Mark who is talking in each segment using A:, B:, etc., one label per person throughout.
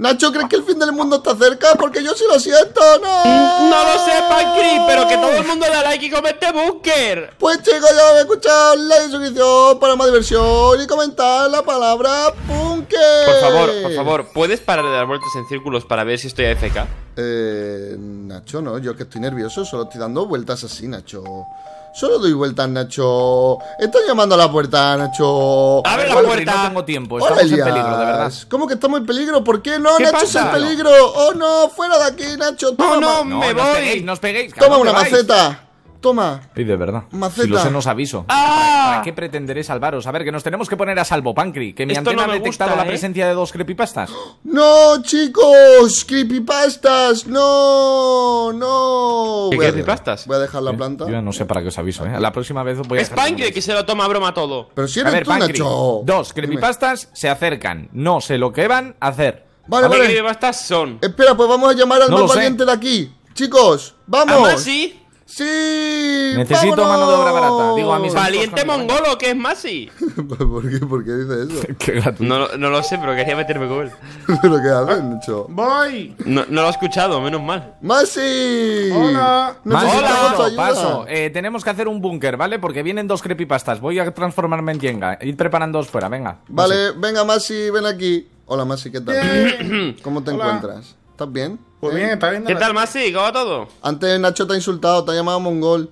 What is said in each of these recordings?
A: Nacho, ¿crees que el fin del mundo está cerca? Porque yo sí lo siento, no. No lo sé, cree,
B: pero que todo el mundo le like y comente Bunker.
A: Pues chicos, ya me escuchado like suscripción para más diversión y comentar la palabra Bunker. Por favor, por favor,
B: ¿puedes parar de dar vueltas en círculos para ver si estoy AFK? Eh. Nacho, no, yo que estoy nervioso, solo
A: estoy dando vueltas así, Nacho. Solo doy vueltas, Nacho. Estoy llamando a la puerta, Nacho. Abre la puerta. No tengo tiempo. Estamos en peligro, de verdad. ¿Cómo que estamos en peligro? ¿Por qué no, Nacho? Es en peligro. Oh, no, fuera de aquí, Nacho. Toma. No, no, me voy. Nos peguéis, nos Toma una maceta. Toma.
C: de verdad. Maceta. lo nos aviso.
A: ¡Ah!
C: ¿Para, qué pretenderé salvaros? A ver, que nos tenemos que poner a salvo, Pancri. Que mi antena ha detectado la ¿eh? presencia de dos creepypastas.
A: ¡No, chicos! ¡Creepypastas! ¡No! ¡No! ¿Qué creepypastas?
B: voy a dejar la eh, planta. Yo
C: no sé para qué os aviso, ¿eh? La próxima vez voy a. Es
B: que se lo toma a broma todo. Pero si eres a ver, Dos creepypastas
C: se acercan. No sé lo que van a hacer. Vale, a
A: creepypastas son? Espera, pues vamos a llamar al más valiente de aquí. Chicos, vamos. sí?
B: ¡Sí! Necesito mano de obra barata. Digo, a ¡Valiente mongolo, que es Masi! ¿Por qué? ¿Por qué dice eso? no, no, lo sé, pero quería meterme con él. ¿Pero qué haces, Nacho?
A: ¡Voy!
B: No, lo he escuchado, menos mal.
A: ¡Masi! ¡Hola!
C: ¡Hola! Ayuda. Paso. Eh, tenemos que hacer un búnker, ¿vale? Porque vienen dos creepypastas. Voy a transformarme en
A: Jenga. Ir dos fuera, venga. Vale, venga, Masi, ven aquí. Hola, Masi, ¿qué tal? ¿Cómo te encuentras? ¿Estás bien? Pues bien, está bien. ¿Qué tal,
B: Masi? ¿Cómo va todo?
A: Antes Nacho te ha insultado, te ha llamado mongol.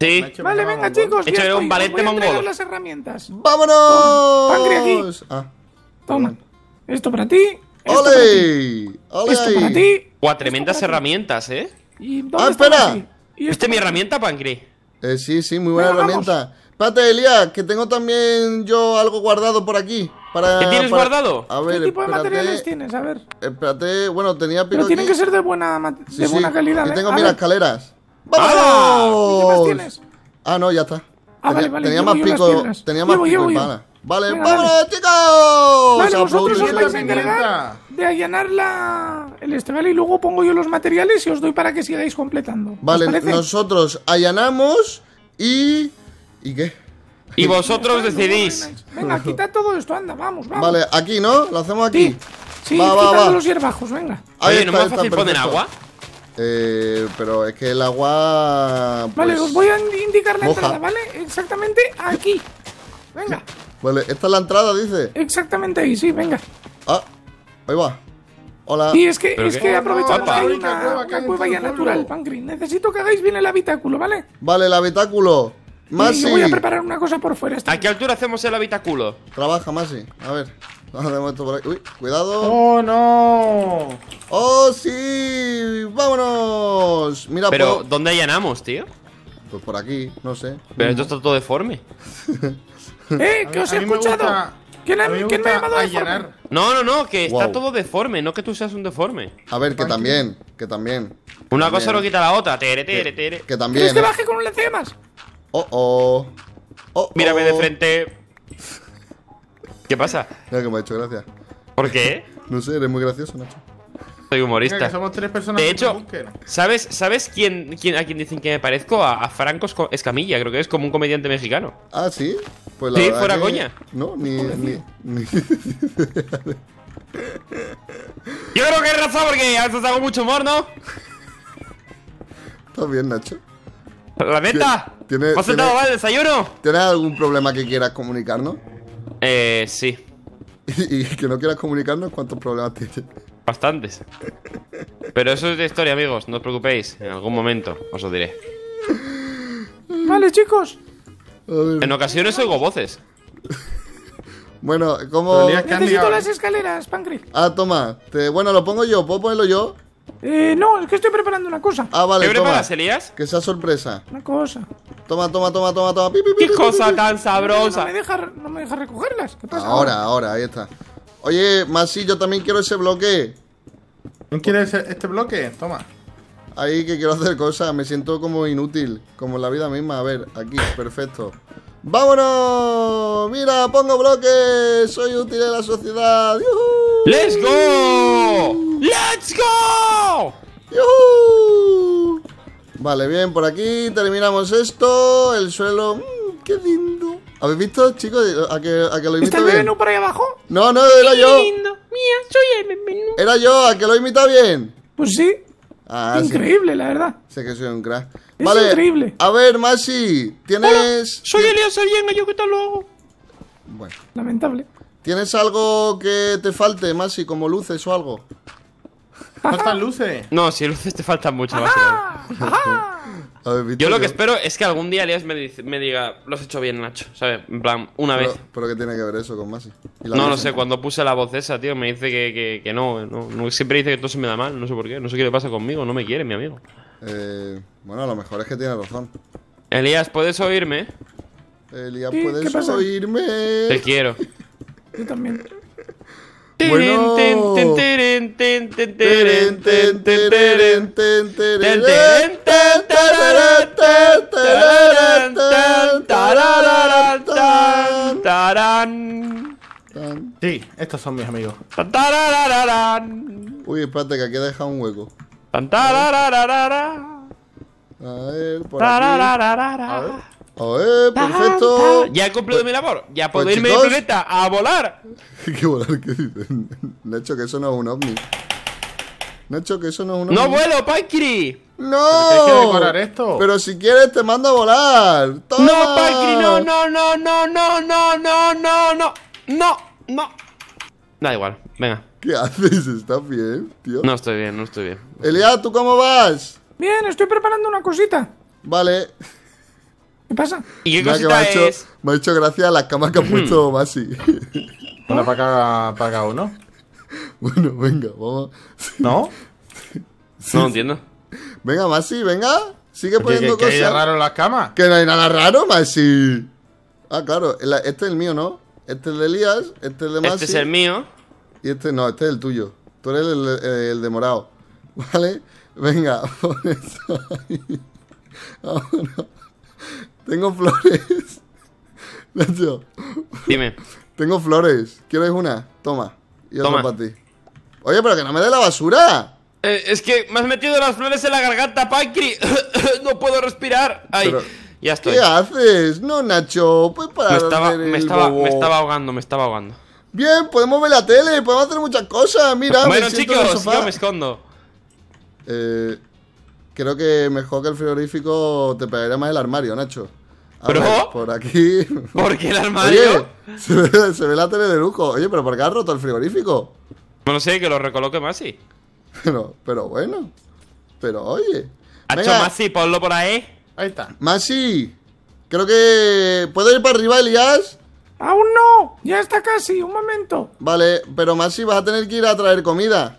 A: Sí. vale, venga, chicos. Hecho un valente mongol.
C: las herramientas. ¡Vámonos!
A: Ah. Toma. aquí. Toma. Esto para ti.
B: ¡Ole! ¡Ole! Esto para ti. Guau, tremendas herramientas, ¿eh? ¡Ah, espera! ¿Viste es mi herramienta, Pancre.
A: Eh, sí, sí, muy
B: buena herramienta.
A: Espérate, Elías, que tengo también yo algo guardado por aquí. ¿Qué tienes guardado? ¿Qué tipo de materiales tienes? A ver. Espérate, bueno, tenía Pero tienen que ser de buena, de buena calidad. Aquí ¿eh? tengo, mira, escaleras. ¡Vamos! ¿Qué más tienes? Ah, no, ya está. Ah, tenía, vale, Tenía más pico, tenía más pico Vale, chicos. Vale, vosotros os vais a encargar
C: de allanar la... el este, Y luego pongo yo los materiales y os doy para que sigáis completando. Vale,
A: nosotros allanamos y... ¿Y qué? Y vosotros decidís. Venga, quita
C: todo esto, anda, vamos, vamos. Vale,
A: aquí, ¿no? Lo hacemos aquí. Sí, sí va, va, los
C: hierbajos, venga. Ahí ¿no más fácil poner agua?
A: Eh, pero es que el agua. Pues, vale, os voy a
C: indicar la entrada, ¿vale? Exactamente aquí.
A: Venga. Vale, esta es la entrada, dice.
C: Exactamente ahí, sí, venga.
A: Ah, ahí va. Hola. Y es que, es que aprovechamos. no, una, cueva ya natural,
C: Necesito que hagáis bien el habitáculo, ¿vale?
A: Vale, el habitáculo. Masi. voy a preparar una cosa por fuera. Este ¿A qué altura hacemos el habitáculo? Trabaja, Masi. A ver. Uy, cuidado. ¡Oh,
B: no!
A: ¡Oh, sí! ¡Vámonos! Mira, Pero, ¿dónde
B: allanamos, tío? Pues por aquí, no sé. Pero esto está todo deforme. ¡Eh! ¿Qué os he escuchado? ¿Quién, me, ha llamado No, no, no, que está todo deforme, no que tú seas un deforme. A ver, que también, que también. Una cosa lo quita la otra, tere, tere, tere. Que, también. ¡Que ¿eh? que baje
C: con un lance más?
B: Oh, oh. oh Mírame de oh. frente. ¿Qué pasa? Mira que me ha hecho gracia. ¿Por qué? no sé, eres muy gracioso, Nacho. Soy humorista. somos tres personas. De hecho, ¿sabes, ¿sabes quién, quién, a quién dicen que me parezco? A, Franco Escamilla, creo que es como un comediante mexicano.
A: Ah, sí. Pues sí, fuera coña. No, ni. Yo
B: creo que es razón porque has hago mucho humor, ¿no?
A: Está bien, Nacho. ¿La meta? ¿Has sentado mal desayuno? ¿Tienes algún problema que quieras comunicarnos?
B: Eh, sí. ¿Y, que no quieras comunicarnos? ¿Cuántos problemas tienes? Bastantes. Pero eso es de historia, amigos. No os preocupéis. En algún momento os lo diré.
A: Vale, chicos. En
B: ocasiones oigo voces.
A: bueno, como... Necesito las ¿eh?
C: escaleras, Pancri.
A: Ah, toma. Bueno, lo pongo yo. ¿Puedo ponerlo yo? Eh, no, es que estoy preparando una cosa. Ah, vale, ¿Qué preparas, Elías? Que sea sorpresa. Una cosa. Toma, toma, toma, toma, toma. ¡Qué cosa
C: tan sabrosa! No me, deja, recogerlas. Ahora,
A: ahora, ahí está. Oye, Masi, yo también quiero ese bloque. ¿No quiere e-, este bloque? Toma. Ahí que quiero hacer cosas, me siento como inútil, como la vida misma. A ver, aquí, perfecto. ¡Vámonos! ¡Mira, pongo bloques! ¡Soy útil en la sociedad! ¡Yuhu! ¡Let's go! ¡Let's go! Vale, bien, por aquí terminamos esto. El suelo. Mm, ¡Qué lindo! ¿Habéis visto, chicos? A que, a que lo imita ¿Está el menú por ahí abajo? No, no, era qué
C: lindo! Mía, soy el menú.
A: Era yo, a que lo imita bien. Pues sí. Ah, increíble, la verdad. Sé que soy un crack. Es increíble. A ver, Masi, tienes. Hola, soy Elías bien, yo que tal lo hago. Bueno. Lamentable. ¿Tienes algo que te falte, Masi, como luces o algo?
B: ¿Faltan luces? No, si luces te faltan mucho, Masi. Yo lo que espero es que algún día Elias me, me diga, lo has hecho bien, Nacho, ¿sabes? En plan, una vez.
A: ¿Pero qué tiene que ver eso con Masi? No, no sé,
B: cuando puse la voz esa, tío, me dice que, no, no, Siempre dice que todo se me da mal, no sé por qué, no sé qué le pasa conmigo, no me quiere, mi amigo. Eh, bueno, a lo mejor es que tiene razón. Elías, ¿puedes oírme? Elías,
A: ¿puedes oírme? Te quiero. Yo también.
B: Bueno. Sí, estos son mis amigos.
A: Uy, espérate, que aquí dejado un hueco.
B: A ver,
A: ver, perfecto.
B: Ya he cumplido mi labor. Ya puedo irme de planeta a volar.
A: ¿Qué volar? ¿Qué dices? Nacho, que eso no es un ovni. Nacho, que eso no es un ovni. ¡No vuelo,
B: Paikiri! ¡No! ¿Pero que decorar
A: esto? Pero si quieres te mando a volar. ¡No, Paikiri! ¡No,
B: no, no, no, no, no, no, no, no! ¡No, no! Da igual, venga. ¿Qué haces? ¿Estás bien, tío? No estoy bien, no estoy bien.
A: Elia, ¿tú cómo vas? Bien, estoy preparando una cosita. Vale. ¿Qué pasa? ¿Y yo cosita me, ha hecho, me ha hecho gracia Las camas que ha puesto mm. Masi. Una para cada, uno. Bueno, venga, vamos. ¿No? No entiendo. Venga, Masi, venga. Sigue poniendo cosas que, cosas. raro en las camas? Que no hay nada raro, Masi. Ah, claro. Este es el mío, ¿no? Este es el de Elías, este es el de este Masi. Este es el mío. Y este, no, este es el tuyo. Tú eres el, eh, de morado. ¿Vale? Venga, pon esto ahí. Vámonos. Tengo flores. Nacho. Dime. Tengo flores. ¿Quieres una? Toma. Y otra para ti. Oye, pero que no me dé la basura.
B: Eh, es que me has metido las flores en la garganta, Panky no puedo respirar. Ay,
A: ya estoy. ¿Qué haces? No, Nacho. Pues Me estaba,
B: ahogando, me estaba ahogando.
A: Bien, podemos ver la tele, podemos hacer muchas cosas. Mira, bueno, me siento chicos, en me escondo. Eh creo que mejor que el frigorífico te pegaría más el armario, Nacho. ¿Pero? por aquí. ¿Por qué el armario? se, ve, la tele de lujo. Oye, pero ¿por qué has roto el frigorífico?
B: No sé, que lo recoloque Masi.
A: Pero, pero bueno. Pero oye.
B: Nacho, Masi, ponlo por ahí.
A: Ahí está. Masi, creo que. ¿Puedo ir para arriba, Elias? Aún no, ya está casi, un momento. Vale, pero Masi, vas a tener que ir a traer comida.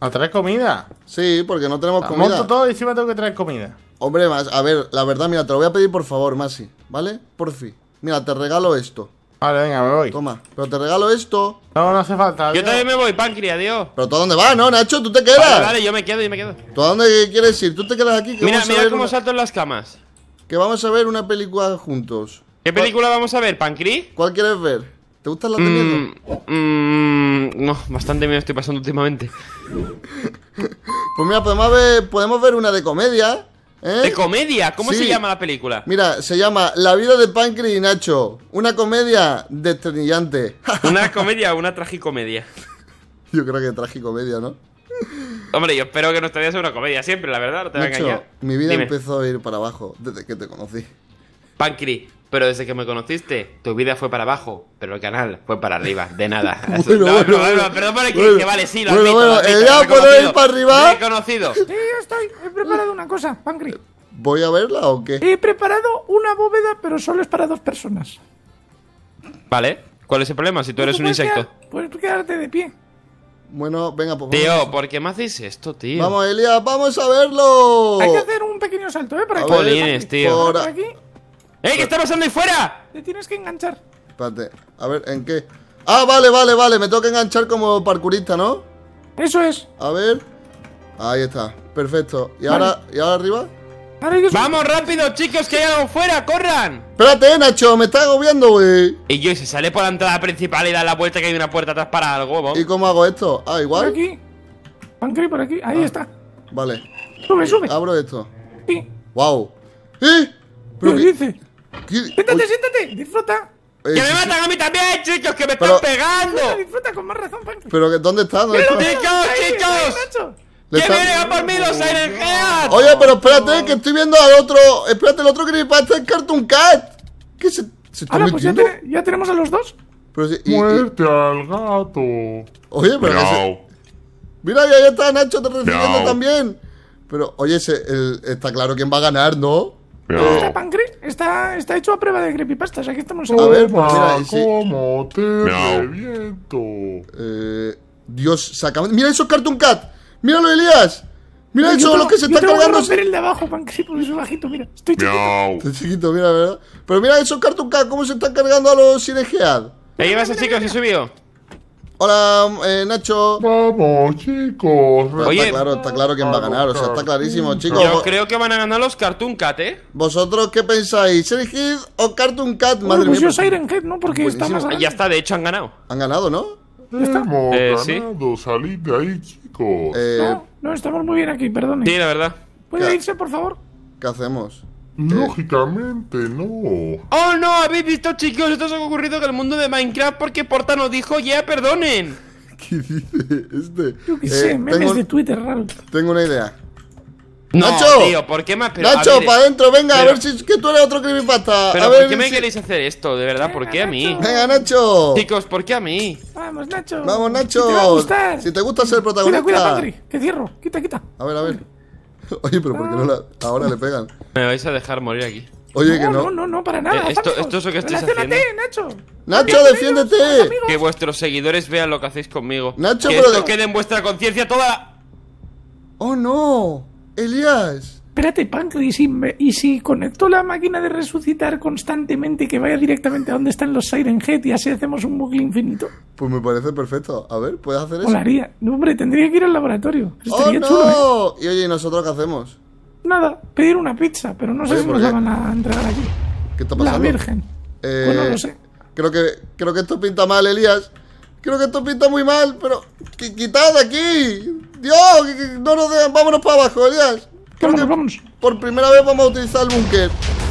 A: ¿A traer comida? Sí, porque no tenemos la ah, comida. Monto todo y encima tengo que traer comida. Hombre, a ver, la verdad, mira, te lo voy a pedir por favor, Masi, ¿vale? Por fin. Mira, te regalo esto. Vale, venga, me voy. Toma, pero te regalo esto. No, no hace falta. Yo también
B: me voy, Pancri, adiós.
A: Pero ¿tú a dónde vas, no, Nacho? ¿Tú te quedas? Vale,
B: yo me quedo, yo me quedo.
A: ¿Tú a dónde quieres ir? ¿Tú te quedas aquí? mira, mira cómo salto en las camas. Que vamos a ver una película juntos. ¿Qué película vamos a ver, Pancri? ¿Cuál quieres ver? ¿Te gusta la de mm, miedo?
B: Mmm no, bastante me estoy pasando últimamente.
A: Pues mira, podemos ver, podemos ver una de comedia. ¿eh? ¿De comedia? ¿Cómo se llama la película? Mira, se llama La vida de Pancry, y Nacho. Una comedia desternillante.
B: ¿Una comedia o una tragicomedia? Yo creo que tragicomedia, ¿no? Hombre, yo espero que no vida sea una comedia siempre, la verdad, no te voy a engañar. Mi vida empezó a ir para abajo desde que te conocí. Pancry. Pero desde que me conociste, tu vida fue para abajo, pero el canal fue para arriba. De nada. bueno, perdón por el que vale, sí, lo Bueno, ir para arriba. conocido. Sí,
C: yo estoy. He preparado una cosa, Pancri.
B: ¿Voy a verla o qué?
A: He preparado
C: una bóveda, pero solo es para dos personas.
B: Vale. ¿Cuál es el problema si tú pues eres un insecto?
C: puedes quedarte pues de pie.
A: Bueno, venga, pues. Tío,
B: ¿por qué me hacéis esto, tío? Vamos,
A: Elia, vamos
B: a verlo. Hay que
C: hacer un pequeño salto, ¿eh? Para
B: que tío.
C: aquí.
A: ¡Eh! ¿Qué está pasando ahí fuera?
C: Te tienes que enganchar.
B: Espérate,
A: a ver, ¿en qué? Ah, vale, vale, vale. Me tengo que enganchar como parkurista, ¿no? Eso es. A ver. Ahí está. Perfecto. ¿Y ahora, ¿y ahora arriba? Vamos
B: rápido, chicos, que hay algo fuera, corran. Espérate, Nacho, me está agobiando, güey. Y yo, se sale por la entrada principal y da la vuelta que hay una puerta atrás para algo, ¿no? ¿Y cómo hago esto? Ah, igual. Por aquí. por aquí. Ahí ah. está. Vale.
A: Sube, sube. Abro esto.
B: Sí. Wow.
A: ¿Eh? ¿Pero ¿Qué, qué dice? Siéntate, siéntate, disfruta. Eh, ¡Que me matan
C: a mí también, chicos! ¡Que me están pegando! Disfruta, con más
A: razón, Pero que- ¿dónde están ¿Dónde ¡Chicos, chicos! ¡Que vienen a por mí los energeas! Oye, pero espérate, que estoy viendo al otro. Espérate, el otro que pasa en Cartoon Cat. ¿Qué se, está Ahora, pues ya, ya tenemos a los dos. Muerte al gato. oye, pero Mira, ya está Nacho recibiendo también. Pero, oye, está claro quién va a ganar, ¿no? Está,
C: pancreas está, está, hecho a prueba de creepypastas. Aquí estamos. A ver, pues mira,
A: ¿Cómo te reviento? Eh, Dios, saca… Mira eso, Cartoon Cat. Míralo, Elías. Mira eso, lo que se está cargando. Voy a el de abajo, pancre, porque es bajito, mira. Estoy chiquito. mira, ¿verdad? Pero mira eso, Cartoon Cat, cómo se están cargando a los Cinegead. Ahí vas a chicos He subido. Hola, eh, Nacho. Vamos, chicos. Oye, está claro, está claro quién va a ganar. O sea, está clarísimo, chicos. Yo
B: creo que van a ganar los Cartoon
A: Cat, ¿eh? ¿Vosotros qué pensáis? ¿Siren Head o Cartoon Cat? Madre pues mía, yo pues Siren
B: Head, ¿no? Porque ah, Ya está, de hecho, han ganado. Han ganado, ¿no?
A: Estamos eh,
B: ganando, ¿sí? salid de ahí, chicos. Eh, no, no, estamos muy bien aquí, perdón. Sí, la verdad. ¿Puede irse, por favor? ¿Qué hacemos?
A: Lógicamente, no.
B: Oh no, habéis visto chicos, esto se ha ocurrido en el mundo de Minecraft porque Porta nos dijo, ya, perdonen.
A: ¿Qué dice este?
B: Yo qué eh, sé, memes de
A: Twitter raro. Tengo una idea.
B: Nacho, ¿por qué Nacho, para
A: adentro, venga, a ver si es que tú eres otro creepypasta. Pero, a ver, ¿por qué me
B: queréis hacer esto? De verdad, ¿por qué a mí? Venga, Nacho. Chicos, ¿por qué a mí? Vamos, Nacho.
A: Vamos, Nacho. Si te, Si te gusta ser protagonista. Cuida, cuida, Patri! que cierro. Quita, quita. A ver, a ver. Oye, pero ¿por qué no la, ahora le
B: pegan? Me vais a dejar morir aquí. Oye, que no. No, no, no, para nada. Eh, esto, es lo que estáis haciendo. Nacho. Nacho, defiéndete. Que vuestros seguidores vean lo que hacéis conmigo. Nacho, pero esto quede en vuestra conciencia toda.
C: Oh no, Elías espérate, Pancre, ¿y si, conecto la máquina de resucitar constantemente que vaya directamente a donde están los Siren Head y
A: así hacemos un bucle infinito? Pues me parece perfecto. A ver, ¿puedes hacer eso? Molaría. hombre, tendría que ir al laboratorio. ¡Oh, no! ¿eh? Y oye, ¿y nosotros qué hacemos?
C: Nada, pedir una pizza, pero
A: no sé si nos la van a entregar allí. ¿Qué está pasando? La Virgen. Eh, no sé. Creo que, creo que esto pinta mal, Elías. Creo que esto pinta muy mal, pero... ¡Quitad de aquí! ¡Dios! ¡No nos dejan! ¡Vámonos para abajo, Elias vamos Por primera vez vamos a utilizar el búnker.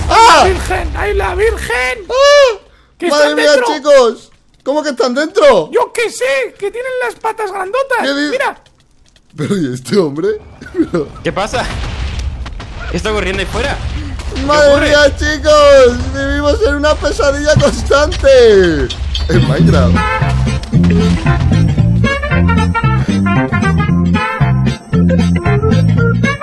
A: ¡Ah! ¡Ah! ¡Virgen! ¡Ahí la virgen! ¡Ah! ¡Madre mía,
B: chicos!
C: ¿Cómo que están dentro? Yo qué sé, que tienen las patas grandotas. Mira.
B: Pero ¿y este hombre? ¿Qué pasa? está corriendo ahí fuera?
A: ¡Madre mía, chicos! Vivimos en una pesadilla constante. En Minecraft.